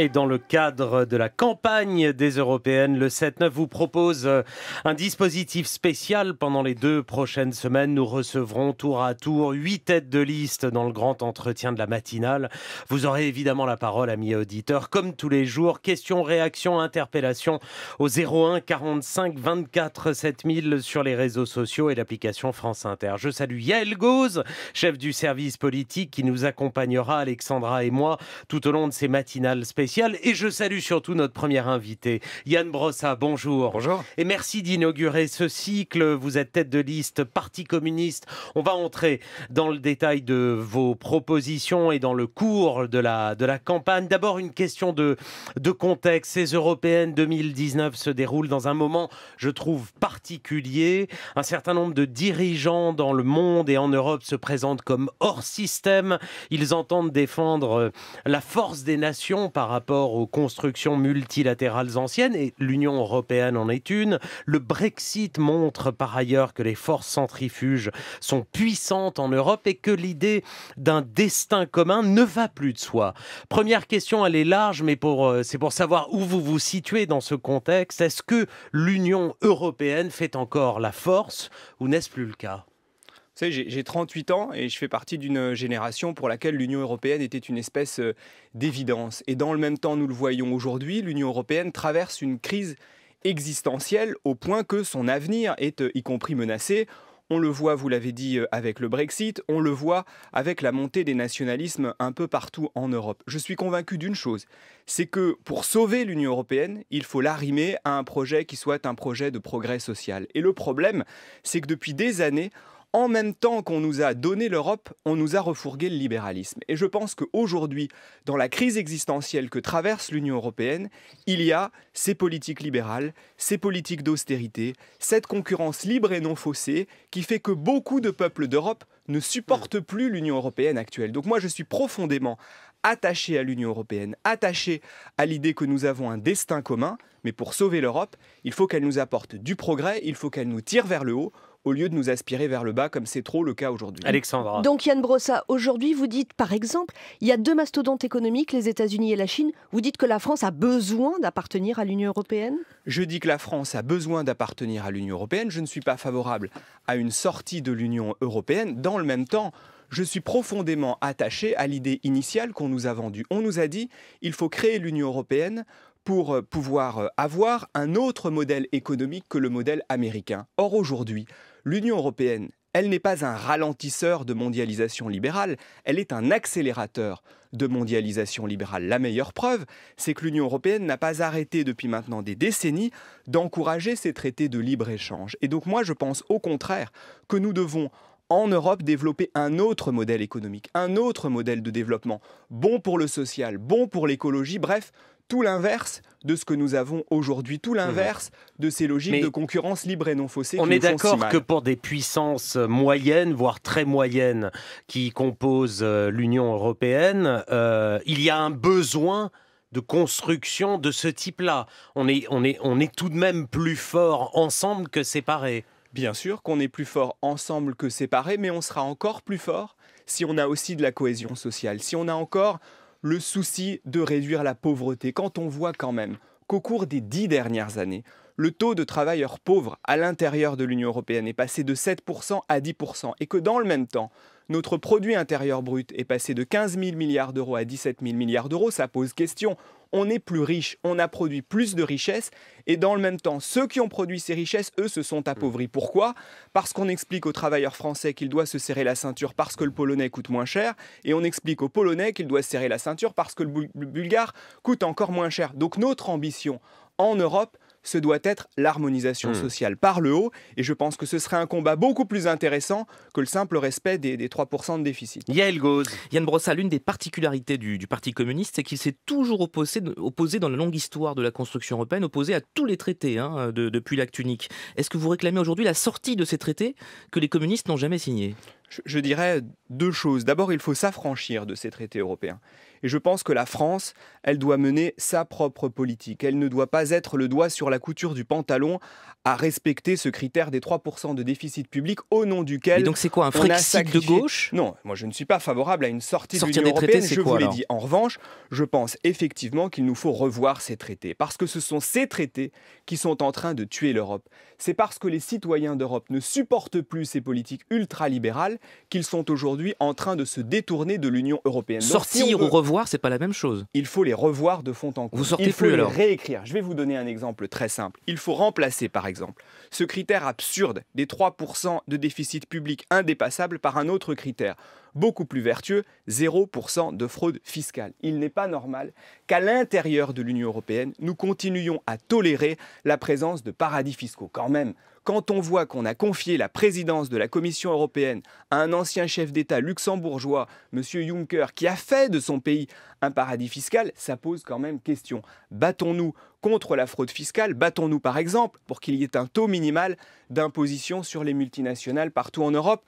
et dans le cadre de la campagne des européennes, le 7-9 vous propose euh, un dispositif spécial pendant les deux prochaines semaines. Nous recevrons tour à tour huit têtes de liste dans le grand entretien de la matinale. Vous aurez évidemment la parole, amis auditeurs, comme tous les jours. Questions, réactions, interpellations au 01 45 24 7000 sur les réseaux sociaux et l'application France Inter. Je salue Yael Gauze, chef du service politique qui nous accompagnera, Alexandra et moi, tout au long de ces matinales spéciales et je salue surtout notre premier invité, Yann Brossa. Bonjour. Bonjour. Et merci d'inaugurer ce cycle. Vous êtes tête de liste Parti communiste. On va entrer dans le détail de vos propositions et dans le cours de la, de la campagne. D'abord, une question de, de contexte. Ces européennes 2019 se déroulent dans un moment, je trouve, particulier. Un certain nombre de dirigeants dans le monde et en Europe se présentent comme hors système. Ils entendent défendre euh, la force des nations par rapport aux constructions multilatérales anciennes, et l'Union européenne en est une. Le Brexit montre par ailleurs que les forces centrifuges sont puissantes en Europe et que l'idée d'un destin commun ne va plus de soi. Première question, elle est large, mais euh, c'est pour savoir où vous vous situez dans ce contexte. Est-ce que l'Union européenne fait encore la force ou n'est-ce plus le cas vous savez, j'ai 38 ans et je fais partie d'une euh, génération pour laquelle l'Union européenne était une espèce euh, d'évidence. Et dans le même temps, nous le voyons aujourd'hui, l'Union européenne traverse une crise existentielle au point que son avenir est euh, y compris menacé. On le voit, vous l'avez dit, avec le Brexit, on le voit avec la montée des nationalismes un peu partout en Europe. Je suis convaincu d'une chose, c'est que pour sauver l'Union européenne, il faut l'arrimer à un projet qui soit un projet de progrès social. Et le problème, c'est que depuis des années, en même temps qu'on nous a donné l'Europe, on nous a refourgué le libéralisme. Et je pense qu'aujourd'hui, dans la crise existentielle que traverse l'Union européenne, il y a ces politiques libérales, ces politiques d'austérité, cette concurrence libre et non faussée qui fait que beaucoup de peuples d'Europe ne supportent hmm. plus l'Union européenne actuelle. Donc moi, je suis profondément attaché à l'Union européenne, attaché à l'idée que nous avons un destin commun, mais pour sauver l'Europe, il faut qu'elle nous apporte du progrès, il faut qu'elle nous tire vers le haut au lieu de nous aspirer vers le bas, comme c'est trop le cas aujourd'hui. Alexandra. Donc Yann Brossa, aujourd'hui, vous dites, par exemple, il y a deux mastodontes économiques, les États-Unis et la Chine. Vous dites que la France a besoin d'appartenir à l'Union européenne Je dis que la France a besoin d'appartenir à l'Union européenne. Je ne suis pas favorable à une sortie de l'Union européenne. Dans le même temps, je suis profondément attaché à l'idée initiale qu'on nous a vendue. On nous a dit il faut créer l'Union européenne pour euh, pouvoir euh, avoir un autre modèle économique que le modèle américain. Or aujourd'hui, l'Union européenne, elle n'est pas un ralentisseur de mondialisation libérale, elle est un accélérateur de mondialisation libérale. La meilleure preuve, c'est que l'Union européenne n'a pas arrêté depuis maintenant des décennies d'encourager ces traités de libre-échange. Et donc moi, je pense au contraire que nous devons en Europe développer un autre modèle économique, un autre modèle de développement, bon pour le social, bon pour l'écologie, bref, tout l'inverse de ce que nous avons aujourd'hui, tout l'inverse de ces logiques de concurrence libre et non faussée. On est d'accord que pour des puissances moyennes, voire très moyennes, qui composent euh, l'Union européenne, euh, il y a un besoin de construction de ce type-là. On est, on, est, on est tout de même plus fort ensemble que séparés. Bien sûr qu'on est plus fort ensemble que séparés, mais on sera encore plus fort si on a aussi de la cohésion sociale, si on a encore le souci de réduire la pauvreté, quand on voit quand même qu'au cours des dix dernières années, le taux de travailleurs pauvres à l'intérieur de l'Union européenne est passé de 7% à 10%, et que dans le même temps, notre produit intérieur brut est passé de 15 000 milliards d'euros à 17 000 milliards d'euros, ça pose question. On est plus riche, on a produit plus de richesses, et dans le même temps, ceux qui ont produit ces richesses, eux, se sont appauvris. Mm. Pourquoi Parce qu'on explique aux travailleurs français qu'ils doivent se serrer la ceinture parce que le polonais coûte moins cher, et on explique aux polonais qu'il doit serrer la ceinture parce que le bulgare coûte encore moins cher. Donc notre ambition en Europe, ce doit être l'harmonisation hmm. sociale par le haut. Et je pense que ce serait un combat beaucoup plus intéressant que le simple respect des, 3% de déficit. Yael Yann Brossa, l'une des particularités du, Parti communiste, c'est qu'il s'est toujours opposé, opposé, dans la longue histoire de la construction européenne, opposé à tous les traités hein, depuis l'acte unique. Est-ce que vous réclamez aujourd'hui la sortie de ces traités que les communistes n'ont jamais signés je, dirais deux choses. D'abord, il faut s'affranchir de ces traités européens. Et je pense que la France, elle doit mener sa propre politique. Elle ne doit pas être le doigt sur la couture du pantalon à respecter ce critère des 3% de déficit public au nom duquel. Et donc c'est quoi un fric de gauche Non, moi je ne suis pas favorable à une sortie de l'Union européenne, traités, je quoi, vous l'ai dit. En revanche, je pense effectivement qu'il nous faut revoir ces traités parce que ce sont ces traités qui sont en train de tuer l'Europe. C'est parce que les citoyens d'Europe ne supportent plus ces politiques ultralibérales qu'ils sont aujourd'hui en train de se détourner de l'Union européenne. Sortir ou revoir, c'est pas la même chose. Il faut les revoir de fond en comble. Vous sortez il faut les réécrire. Je vais vous donner un exemple très simple. Il faut remplacer, par exemple, ce critère absurde des 3% de déficit public indépassable par un autre critère beaucoup plus vertueux, 0% de fraude fiscale. Il n'est pas normal qu'à l'intérieur de l'Union européenne, nous continuions à tolérer la présence de paradis fiscaux. Quand même, quand on voit qu'on a confié la présidence de la Commission européenne à un ancien chef d'État luxembourgeois, M. Juncker, qui a fait de son pays un paradis fiscal, ça pose quand même question. Battons-nous contre la fraude fiscale Battons-nous par exemple pour qu'il y ait un taux minimal d'imposition sur les multinationales partout en Europe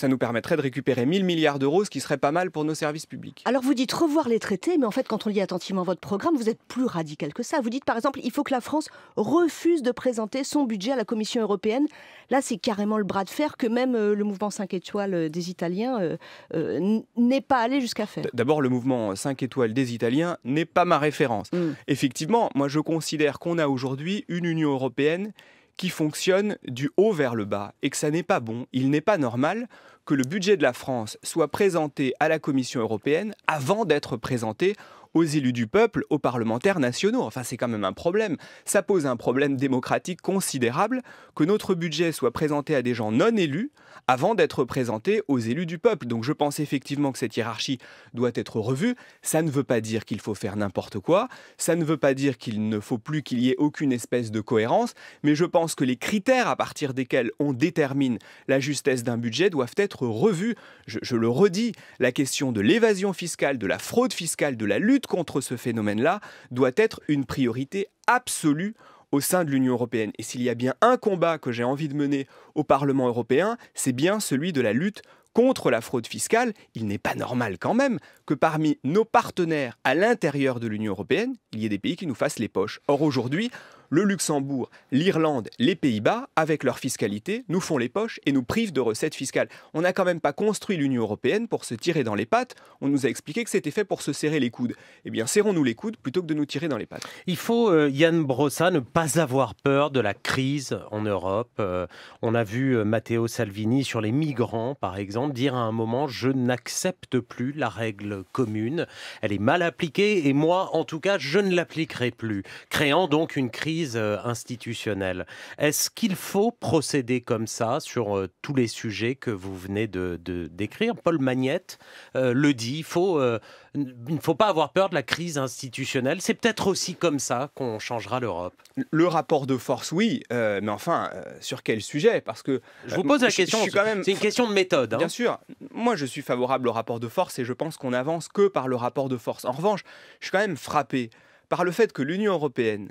ça nous permettrait de récupérer 1000 milliards d'euros, ce qui serait pas mal pour nos services publics. Alors vous dites revoir les traités, mais en fait, quand on lit attentivement votre programme, vous êtes plus radical que ça. Vous dites par exemple, il faut que la France refuse de présenter son budget à la Commission européenne. Là, c'est carrément le bras de fer que même euh, le mouvement 5 étoiles euh, des Italiens euh, n'est pas allé jusqu'à faire. D'abord, le mouvement 5 étoiles des Italiens n'est pas ma référence. Hmm. Effectivement, moi, je considère qu'on a aujourd'hui une Union européenne qui fonctionne du haut vers le bas et que ça n'est pas bon, il n'est pas normal que le budget de la France soit présenté à la Commission européenne avant d'être présenté aux élus du peuple, aux parlementaires nationaux. Enfin, c'est quand même un problème. Ça pose un problème démocratique considérable que notre budget soit présenté à des gens non élus avant d'être présenté aux élus du peuple. Donc je pense effectivement que cette hiérarchie doit être revue. Ça ne veut pas dire qu'il faut faire n'importe quoi, ça ne veut pas dire qu'il ne faut plus qu'il y ait aucune espèce de cohérence, mais je pense que les critères à partir desquels on détermine la justesse d'un budget doivent être revus. Je, je le redis, la question de l'évasion fiscale, de la fraude fiscale, de la lutte contre ce phénomène-là doit être une priorité absolue au sein de l'Union européenne. Et s'il y a bien un combat que j'ai envie de mener au Parlement européen, c'est bien celui de la lutte contre la fraude fiscale, il n'est pas normal quand même que parmi nos partenaires à l'intérieur de l'Union européenne, il y ait des pays qui nous fassent les poches. Or aujourd'hui, le Luxembourg, l'Irlande, les Pays-Bas, avec leur fiscalité, nous font les poches et nous privent de recettes fiscales. On n'a quand même pas construit l'Union européenne pour se tirer dans les pattes. On nous a expliqué que c'était fait pour se serrer les coudes. Eh bien, serrons-nous les coudes plutôt que de nous tirer dans les pattes. Il faut, euh, Yann Brossa, ne pas avoir peur de la crise en Europe. Euh, on a vu euh, Matteo Salvini sur les migrants, par exemple, dire à un moment Je n'accepte plus la règle commune. Elle est mal appliquée et moi, en tout cas, je ne l'appliquerai plus, créant donc une crise euh, institutionnelle. Est-ce qu'il faut procéder comme ça sur euh, tous les sujets que vous venez de, décrire Paul Magnette euh, le dit, il faut, ne faut pas avoir peur de la crise institutionnelle. C'est peut-être aussi comme ça qu'on changera l'Europe. Le rapport de force, oui, mais enfin, sur quel sujet Parce que je vous pose la question. C'est une question de méthode. Hein. Bien sûr. Moi, je suis favorable au rapport de force et je pense qu'on avance que par le rapport de force. En revanche, je suis quand même frappé par le fait que l'Union européenne,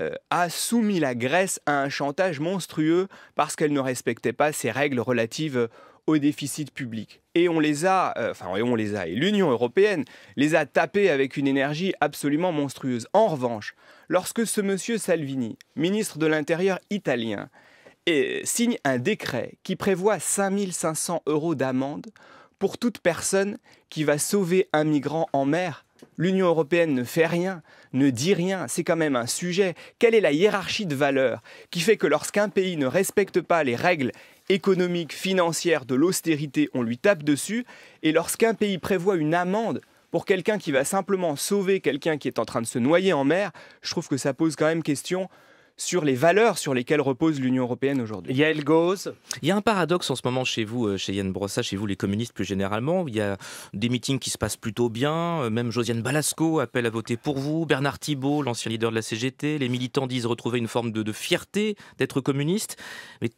euh, a soumis la Grèce à un chantage monstrueux parce qu'elle ne respectait pas ses règles relatives euh, au déficit public. Et on les a, euh, on les a, et l'Union européenne les a tapés avec une énergie absolument monstrueuse. En revanche, lorsque ce monsieur Salvini, ministre de l'Intérieur italien, signe un décret qui prévoit 5500 euros d'amende pour toute personne qui va sauver un migrant en mer, l'Union européenne ne fait rien, ne dit rien, c'est quand même un sujet. Quelle est la hiérarchie de valeurs qui fait que lorsqu'un pays ne respecte pas les règles économiques, financières, de l'austérité, on lui tape dessus, et lorsqu'un pays prévoit une amende pour quelqu'un qui va simplement sauver quelqu'un qui est en train de se noyer en mer, je trouve que ça pose quand même question sur les valeurs sur lesquelles repose l'Union européenne aujourd'hui. Yael Gauz. Il y a un paradoxe en ce moment chez vous, euh, chez Yann Brossa, chez vous les communistes plus généralement. Il y a des meetings qui se passent plutôt bien. Euh, même Josiane Balasco appelle à voter pour vous. Bernard Thibault, l'ancien leader de la CGT. Les militants disent retrouver une forme de, fierté d'être communiste.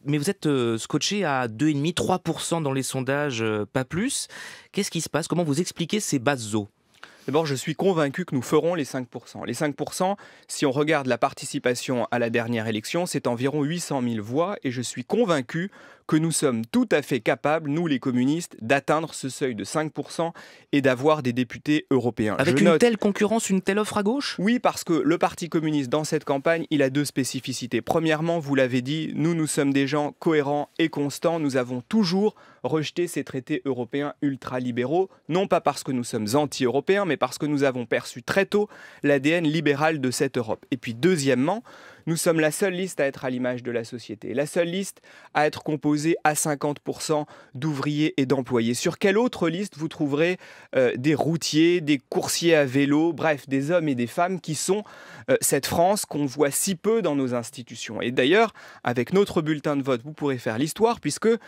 Mais, vous êtes euh, scotché à 2,5-3% dans les sondages, pas plus. Qu'est-ce qui se passe Comment vous expliquez ces basses eaux D'abord, je suis convaincu que nous ferons les 5%. Les 5%, si on regarde la participation à la dernière élection, c'est environ 800 000 voix et je suis convaincu que nous sommes tout à fait capables, nous les communistes, d'atteindre ce seuil de 5% et d'avoir des députés européens. Avec une telle concurrence, une telle offre à gauche Oui, parce que le Parti communiste, dans cette campagne, il a deux spécificités. Premièrement, vous l'avez dit, nous, nous sommes des gens cohérents et constants. Nous avons toujours rejeté ces traités européens ultralibéraux, non pas parce que nous sommes anti-européens, mais parce que nous avons perçu très tôt l'ADN libéral de cette Europe. Et puis deuxièmement, nous sommes la seule liste à être à l'image de la société, la seule liste à être composée à 50% d'ouvriers et d'employés. Sur quelle autre liste vous trouverez euh, des routiers, des coursiers à vélo, bref, des hommes et des femmes qui sont euh, cette France qu'on voit si peu dans nos institutions Et d'ailleurs, avec notre bulletin de vote, vous pourrez faire l'histoire, puisque euh,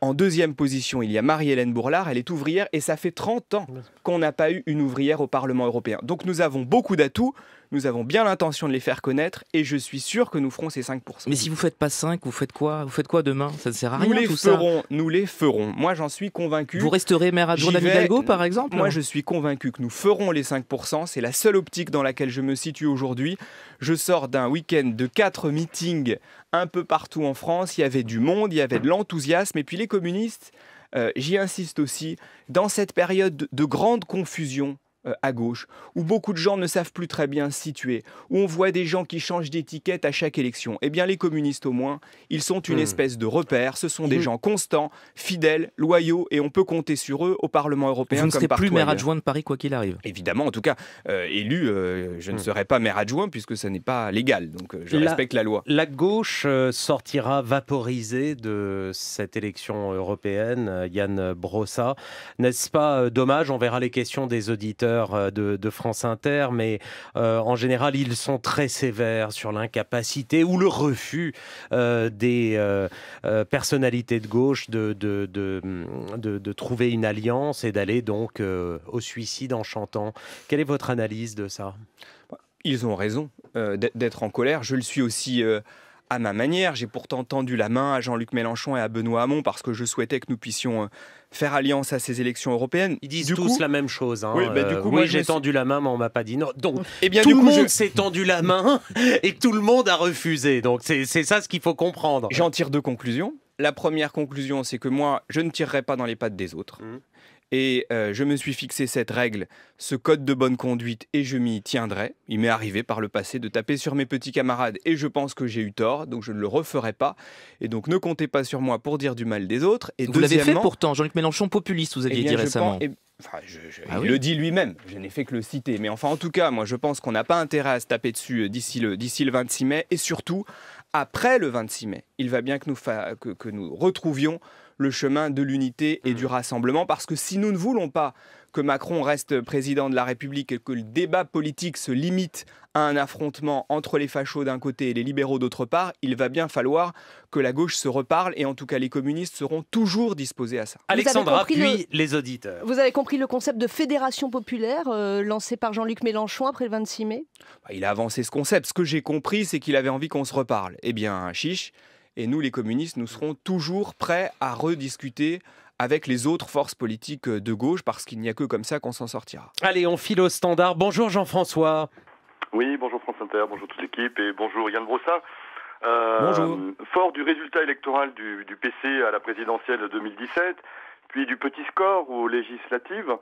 en deuxième position, il y a Marie-Hélène Bourlard, elle est ouvrière et ça fait 30 ans qu'on n'a pas eu une ouvrière au Parlement européen. Donc nous avons beaucoup d'atouts. Nous avons bien l'intention de les faire connaître et je suis sûr que nous ferons ces 5%. Mais si vous faites pas 5, vous faites quoi Vous faites quoi demain Ça ne sert à rien nous les ferons, Nous les ferons. Moi, j'en suis convaincu. Vous resterez maire adjoint d'Hidalgo, par exemple Moi, je suis convaincu que nous ferons les 5%. C'est la seule optique dans laquelle je me situe aujourd'hui. Je sors d'un week-end de 4 meetings un peu partout en France. Il y avait du monde, il y avait de l'enthousiasme. Et puis les communistes, euh, j'y insiste aussi, dans cette période de grande confusion euh, à gauche, où beaucoup de gens ne savent plus très bien se situer, où on voit des gens qui changent d'étiquette à chaque élection. Eh bien, les communistes, au moins, ils sont une hmm. espèce de repère. Ce sont des hmm. gens constants, fidèles, loyaux, et on peut compter sur eux au Parlement européen. Vous ne serez plus maire adjoint de Paris, quoi qu'il arrive. Évidemment, en tout cas, euh, élu, euh, je ne hmm. serai pas maire adjoint puisque ce n'est pas légal. Donc, je respecte la loi. La gauche sortira vaporisée de cette élection européenne, Yann Brossa. N'est-ce pas dommage On verra les questions des auditeurs euh, de, France Inter, mais euh, en général, ils sont très sévères sur l'incapacité ou le refus euh, des personnalités de gauche de, de, de, trouver une alliance et d'aller donc au suicide en chantant. Quelle est votre analyse de ça Ils ont raison d'être en colère. Je le suis aussi à ma manière. J'ai pourtant tendu la main à Jean-Luc Mélenchon et à Benoît Hamon parce que je souhaitais que nous puissions euh, faire alliance à ces élections européennes. Ils disent tous la même chose. Hein. Oui, du euh, j'ai tendu la main, mais on m'a pas dit non. Donc, eh bien, tout le monde s'est tendu la main et tout le monde a refusé. Donc, c'est ça ce qu'il faut comprendre. J'en tire deux conclusions. La première conclusion, c'est que moi, je ne tirerai pas dans les pattes des autres. Mmh. Et euh, je me suis fixé cette règle, ce code de bonne conduite, et je m'y tiendrai. Il m'est arrivé par le passé de taper sur mes petits camarades, et je pense que j'ai eu tort, donc je ne le referai pas. Et donc ne comptez pas sur moi pour dire du mal des autres. Et vous l'avez fait pourtant, Jean-Luc Mélenchon populiste, vous aviez eh dit récemment. Eh, je, ah il le dit lui-même, je n'ai fait que le citer. Mais enfin, en tout cas, moi, je pense qu'on n'a pas intérêt à se taper dessus euh, d'ici le, le 26 mai, et surtout après le 26 mai il va bien que nous, que nous retrouvions le chemin de l'unité et mm. du rassemblement, parce que si nous ne voulons pas que Macron reste président de la République et que le débat politique se limite à un affrontement entre les fachos d'un côté et les libéraux d'autre part, il va bien falloir que la gauche se reparle et en tout cas les communistes seront toujours disposés à ça. Vous Alexandra, puis les auditeurs. Vous avez compris le concept de fédération populaire euh, lancé par Jean-Luc Mélenchon après le 26 mai bah, Il a avancé ce concept. Ce que j'ai compris, c'est qu'il avait envie qu'on se reparle. Eh bien, chiche. Et nous, les communistes, nous serons toujours prêts à rediscuter avec les autres forces politiques de gauche, parce qu'il n'y a que comme ça qu'on s'en sortira. Allez, on file au standard. Bonjour Jean-François. Oui, bonjour France Inter, bonjour toute l'équipe et bonjour Yann Brossat. Euh, fort du résultat électoral du, du, PC à la présidentielle de 2017, puis du petit score aux législatives,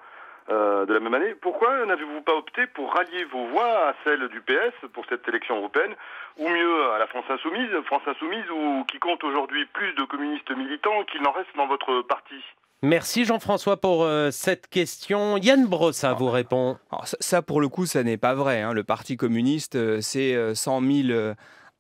euh, de la même année. Pourquoi n'avez-vous pas opté pour rallier vos voix à celles du PS pour cette élection européenne, ou mieux à la France insoumise, France insoumise où, qui compte aujourd'hui plus de communistes militants qu'il n'en reste dans votre parti Merci Jean-François pour euh, cette question. Yann Brossa vous répond. ça, pour le coup, ça n'est pas vrai. Hein. Le Parti communiste, euh, c'est cent mille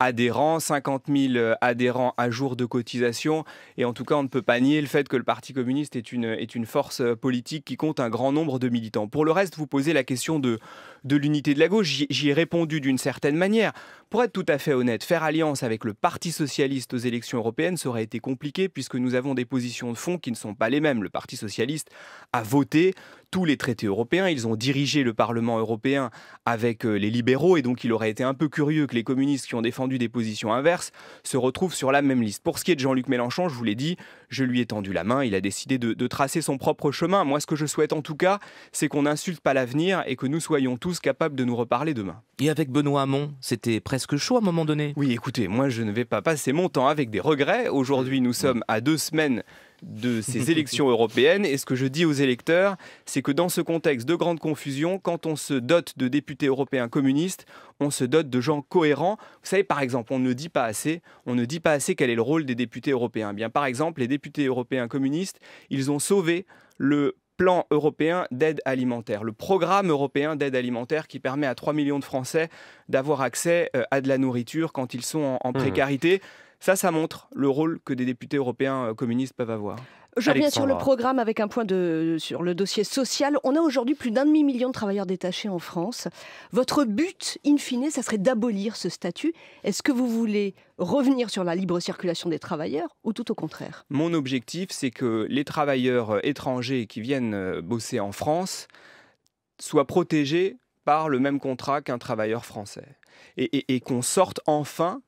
adhérents, 50 000 euh, adhérents à jour de cotisation. Et en tout cas, on ne peut pas nier le fait que le Parti communiste est une, est une force euh, politique qui compte un grand nombre de militants. Pour le reste, vous posez la question de, de l'unité de la gauche. J'y ai répondu d'une certaine manière. Pour être tout à fait honnête, faire alliance avec le Parti socialiste aux élections européennes aurait été compliqué puisque nous avons des positions de fond qui ne sont pas les mêmes. Le Parti socialiste a voté tous les traités européens, ils ont dirigé le Parlement européen avec euh, les libéraux et donc il aurait été un peu curieux que les communistes qui ont défendu des positions inverses, se retrouve sur la même liste. Pour ce qui est de Jean-Luc Mélenchon, je vous l'ai dit, je lui ai tendu la main, il a décidé de, de, tracer son propre chemin. Moi, ce que je souhaite en tout cas, c'est qu'on n'insulte pas l'avenir et que nous soyons tous capables de nous reparler demain. Et avec Benoît Hamon, c'était presque chaud à un moment donné. Oui, écoutez, moi je ne vais pas passer mon temps avec des regrets. Aujourd'hui, nous sommes à deux semaines de ces élections européennes. Et ce que je dis aux électeurs, c'est que dans ce contexte de grande confusion, quand on se dote de députés européens communistes, on se dote de gens cohérents. Vous savez, par exemple, on ne dit pas assez, on ne dit pas assez quel est le rôle des députés européens. Eh bien, par exemple, les députés européens communistes, ils ont sauvé le plan européen d'aide alimentaire, le programme européen d'aide alimentaire qui permet à 3 millions de Français d'avoir accès euh, à de la nourriture quand ils sont en, mmh. précarité. Ça, ça montre le rôle que des députés européens euh, communistes peuvent avoir. Je reviens sur le programme avec un point sur le dossier social. On a aujourd'hui plus d'un demi-million de travailleurs détachés en France. Votre but, in fine, ça serait d'abolir ce statut. Est-ce que vous voulez revenir sur la libre circulation des travailleurs ou tout au contraire Mon objectif, c'est que les travailleurs euh, étrangers qui viennent euh, bosser en France soient protégés par le même contrat qu'un travailleur français. et qu'on sorte enfin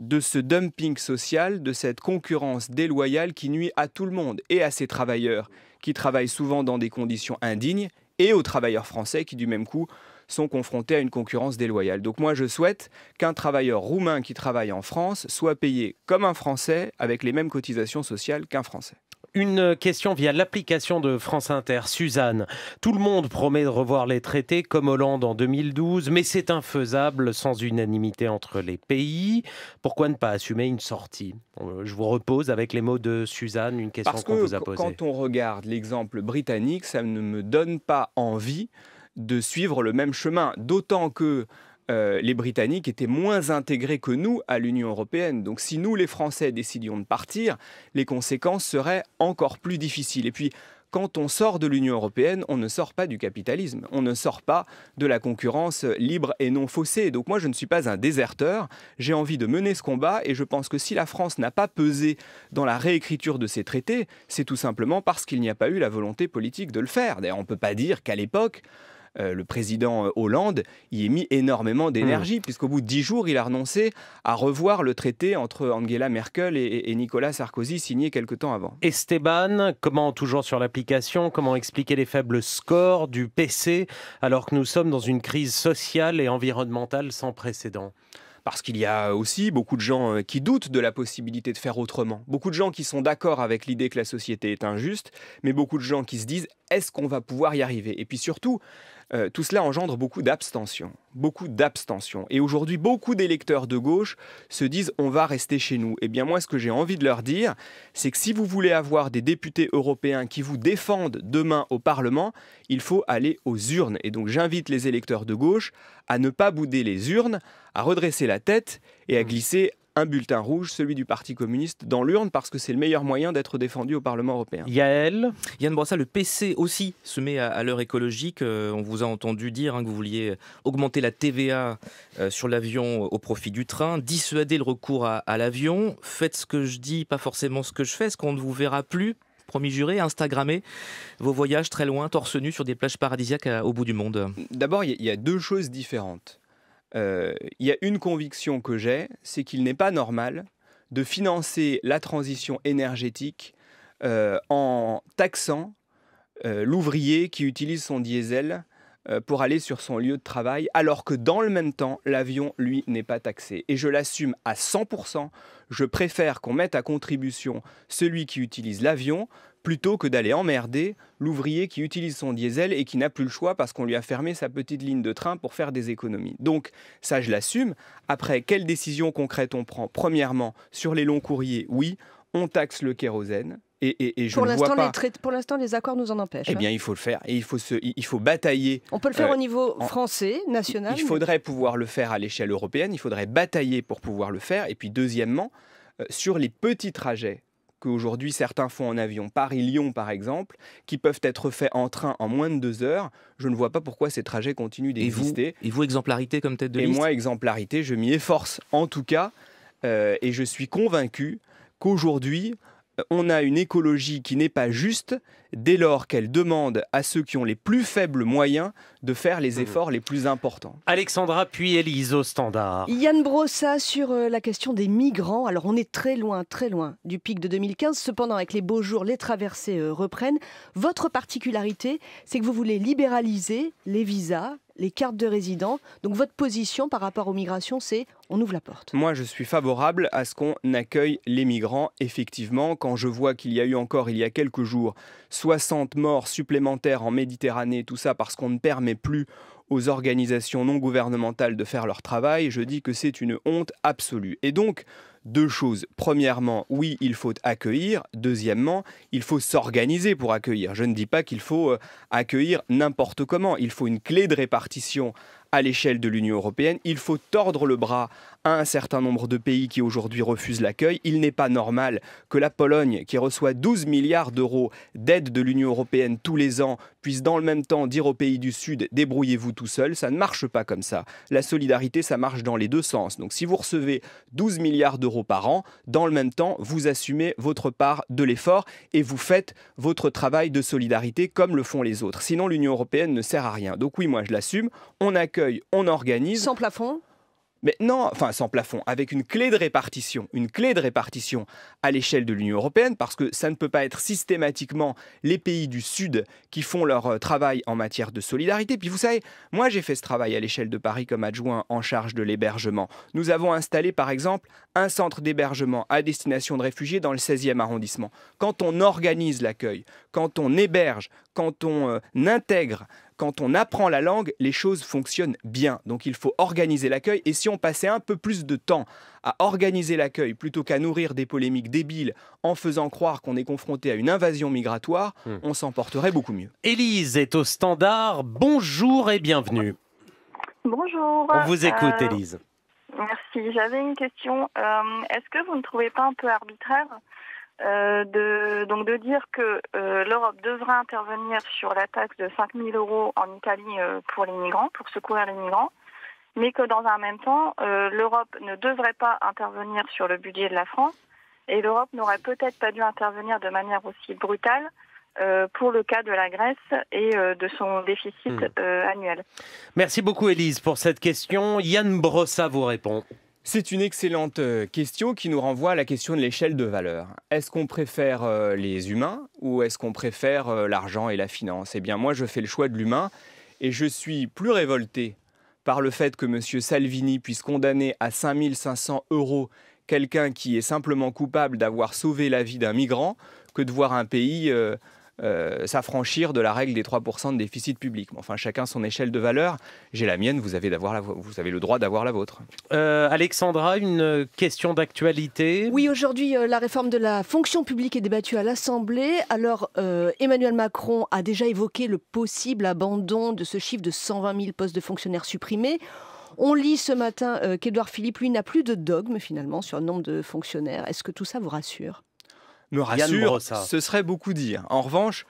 de ce dumping social, de cette concurrence déloyale qui nuit à tout le monde et à ces travailleurs, qui travaillent souvent dans des conditions indignes, et aux travailleurs français qui, du même coup, sont confrontés à une concurrence déloyale. Donc moi, je souhaite qu'un travailleur roumain qui travaille en France soit payé comme un Français, avec les mêmes cotisations sociales qu'un Français. Une question via l'application de France Inter. Suzanne, tout le monde promet de revoir les traités comme Hollande en 2012, mais c'est infaisable sans unanimité entre les pays. Pourquoi ne pas assumer une sortie euh, Je vous repose avec les mots de Suzanne une question qu'on vous a posée. Quand on regarde l'exemple britannique, ça ne me donne pas envie de suivre le même chemin, d'autant que euh, les Britanniques étaient moins intégrés que nous à l'Union européenne. Donc si nous, les Français, décidions de partir, les conséquences seraient encore plus difficiles. Et puis, quand on sort de l'Union européenne, on ne sort pas du capitalisme, on ne sort pas de la concurrence libre et non faussée. Donc moi, je ne suis pas un déserteur, j'ai envie de mener ce combat et je pense que si la France n'a pas pesé dans la réécriture de ces traités, c'est tout simplement parce qu'il n'y a pas eu la volonté politique de le faire. D'ailleurs, on ne peut pas dire qu'à l'époque, euh, le président euh, Hollande y ait mis énormément d'énergie, hmm. puisqu'au bout de dix jours, il a renoncé à revoir le traité entre Angela Merkel et, Nicolas Sarkozy signé quelque temps avant. Esteban, comment, toujours sur l'application, comment expliquer les faibles scores du PC alors que nous sommes dans une crise sociale et environnementale sans précédent parce qu'il y a aussi beaucoup de gens euh, qui doutent de la possibilité de faire autrement, beaucoup de gens qui sont d'accord avec l'idée que la société est injuste, mais beaucoup de gens qui se disent est-ce qu'on va pouvoir y arriver Et puis surtout, euh, tout cela engendre beaucoup d'abstention, beaucoup d'abstention. Et aujourd'hui, beaucoup d'électeurs de gauche se disent on va rester chez nous. Eh bien moi, ce que j'ai envie de leur dire, c'est que si vous voulez avoir des députés européens qui vous défendent demain au Parlement, il faut aller aux urnes. Et donc j'invite les électeurs de gauche à ne pas bouder les urnes, à redresser la tête et à mmh. glisser un bulletin rouge, celui du Parti communiste, dans l'urne, parce que c'est le meilleur moyen d'être défendu au Parlement européen. Yael Yann Brossa, le PC aussi se met à, l'heure écologique. Euh, on vous a entendu dire hein, que vous vouliez augmenter la TVA euh, sur l'avion euh, au profit du train, dissuader le recours à, l'avion. Faites ce que je dis, pas forcément ce que je fais, ce qu'on ne vous verra plus promis juré, Instagrammer vos voyages très loin, torse nu sur des plages paradisiaques au bout du monde D'abord, il y a deux choses différentes. Euh, il y a une conviction que j'ai, c'est qu'il n'est pas normal de financer la transition énergétique euh, en taxant euh, l'ouvrier qui utilise son diesel pour aller sur son lieu de travail, alors que dans le même temps, l'avion, lui, n'est pas taxé. Et je l'assume à 100%, je préfère qu'on mette à contribution celui qui utilise l'avion plutôt que d'aller emmerder l'ouvrier qui utilise son diesel et qui n'a plus le choix parce qu'on lui a fermé sa petite ligne de train pour faire des économies. Donc ça, je l'assume. Après, quelles décisions concrètes on prend Premièrement, sur les longs courriers, oui, on taxe le kérosène, et, et, je pour l'instant, les pour les accords nous en empêchent. Eh bien, hein. il faut le faire. Et il faut se, il faut batailler. On peut le faire euh, au niveau français, national. Il, faudrait pouvoir le faire à l'échelle européenne. Il faudrait batailler pour pouvoir le faire. Et puis, deuxièmement, euh, sur les petits trajets qu'aujourd'hui certains font en avion, Paris-Lyon par exemple, qui peuvent être faits en train en moins de deux heures, je ne vois pas pourquoi ces trajets continuent d'exister. Et, vous, exemplarité comme tête de liste Et moi, exemplarité, je m'y efforce en tout cas, euh, et je suis convaincu qu'aujourd'hui, on a une écologie qui n'est pas juste dès lors qu'elle demande à ceux qui ont les plus faibles moyens de faire les mhm. efforts les plus importants. Alexandra, puis Elise standard. Yann Brossa sur euh, la question des migrants. Alors on est très loin, très loin du pic de 2015. Cependant, avec les beaux jours, les traversées euh, reprennent. Votre particularité, c'est que vous voulez libéraliser les visas, les cartes de résident. Donc votre position par rapport aux migrations, c'est on ouvre la porte. Moi, je suis favorable à ce qu'on accueille les migrants. Effectivement, quand je vois qu'il y a eu encore, il y a quelques jours, 60 morts supplémentaires en Méditerranée, tout ça parce qu'on ne permet plus aux organisations non gouvernementales de faire leur travail, je dis que c'est une honte absolue. Et donc, deux choses. Premièrement, oui, il faut accueillir. Deuxièmement, il faut s'organiser pour accueillir. Je ne dis pas qu'il faut euh, accueillir n'importe comment. Il faut une clé de répartition à l'échelle de l'Union européenne. Il faut tordre le bras à un certain nombre de pays qui aujourd'hui refusent l'accueil. Il n'est pas normal que la Pologne, qui reçoit 12 milliards d'euros d'aide de l'Union européenne tous les ans, puisse dans le même temps dire aux pays du Sud débrouillez-vous tout seul. Ça ne marche pas comme ça. La solidarité, ça marche dans les deux sens. Donc si vous recevez 12 milliards d'euros par an, dans le même temps, vous assumez votre part de l'effort et vous faites votre travail de solidarité comme le font les autres. Sinon, l'Union européenne ne sert à rien. Donc oui, moi je l'assume. On accueille on organise. Sans plafond mais non, enfin sans plafond, avec une clé de répartition, une clé de répartition à l'échelle de l'Union européenne, parce que ça ne peut pas être systématiquement les pays du Sud qui font leur euh, travail en matière de solidarité. Puis vous savez, moi j'ai fait ce travail à l'échelle de Paris comme adjoint en charge de l'hébergement. Nous avons installé par exemple un centre d'hébergement à destination de réfugiés dans le 16e arrondissement. Quand on organise l'accueil, quand on héberge, quand on euh, intègre quand on apprend la langue, les choses fonctionnent bien. Donc il faut organiser l'accueil. Et si on passait un peu plus de temps à organiser l'accueil plutôt qu'à nourrir des polémiques débiles en faisant croire qu'on est confronté à une invasion migratoire, hmm. on s'en porterait beaucoup mieux. Élise est au standard. Bonjour et bienvenue. Bonjour. On vous écoute, euh, Élise. Merci. J'avais une question. Euh, est-ce que vous ne trouvez pas un peu arbitraire euh, de, donc de dire que euh, l'Europe devrait intervenir sur la taxe de 5 000 euros en Italie euh, pour les migrants, pour secourir les migrants, mais que dans un même temps, l'Europe ne devrait pas intervenir sur le budget de la France et l'Europe n'aurait peut-être pas dû intervenir de manière aussi brutale pour le cas de la Grèce et de son déficit hmm. annuel. Merci beaucoup Élise pour cette question. Yann Brossa vous répond. C'est une excellente euh, question qui nous renvoie à la question de l'échelle de valeur. Est-ce qu'on préfère euh, les humains ou est-ce qu'on préfère euh, l'argent et la finance Eh bien moi je fais le choix de l'humain et je suis plus révolté par le fait que M. Salvini puisse condamner à 5500 euros quelqu'un qui est simplement coupable d'avoir sauvé la vie d'un migrant que de voir un pays... Euh, s'affranchir de la règle des 3% de déficit public. Enfin, chacun son échelle de valeur. J'ai la mienne, vous avez, vous avez le droit d'avoir la vôtre. Euh, Alexandra, une question d'actualité Oui, aujourd'hui, euh, la réforme de la fonction publique est débattue à l'Assemblée. Alors, Emmanuel Macron a déjà évoqué le possible abandon de ce chiffre de 120 000 postes de fonctionnaires supprimés. On lit ce matin qu'Edouard Philippe, lui, n'a plus de dogme finalement sur le nombre de fonctionnaires. Est-ce que tout ça vous rassure me rassure, ce serait beaucoup dire. En revanche,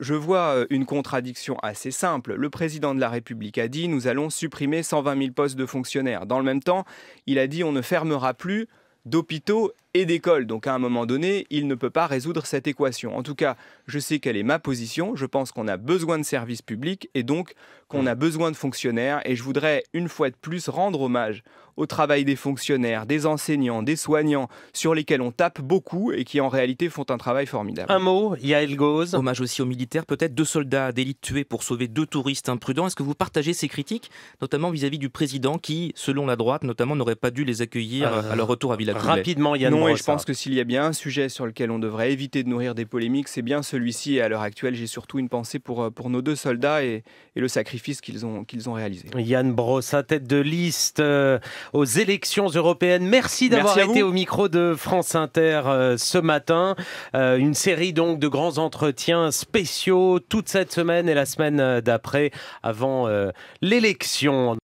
je, vois euh, une contradiction assez simple. Le président de la République a dit nous allons supprimer 120 000 postes de fonctionnaires. Dans le même temps, il a dit on ne fermera plus d'hôpitaux et d'école. Donc à un moment donné, il ne peut pas résoudre cette équation. En tout cas, je sais quelle est ma position. Je pense qu'on a besoin de services publics et donc qu'on hmm. a besoin de fonctionnaires. Et je voudrais une fois de plus rendre hommage au travail des fonctionnaires, des enseignants, des soignants, sur lesquels on tape beaucoup et qui en réalité font un travail formidable. Un mot, Yael Goz. Hommage aussi aux militaires, peut-être deux soldats d'élite tués pour sauver deux touristes imprudents. Est-ce que vous partagez ces critiques, notamment vis-à-vis du président qui, selon la droite, notamment n'aurait pas dû les accueillir euh, à leur retour à Villacoublay Rapidement, Yann. Non, Oh, je pense que s'il y a bien un sujet sur lequel on devrait éviter de nourrir des polémiques, c'est bien celui-ci. Et à l'heure actuelle, j'ai surtout une pensée pour, euh, pour nos deux soldats et, le sacrifice qu'ils ont, qu'ils ont réalisé. Yann Brossa, tête de liste euh, aux élections européennes. Merci d'avoir été au micro de France Inter euh, ce matin. une série donc de grands entretiens spéciaux toute cette semaine et la semaine d'après avant l'élection.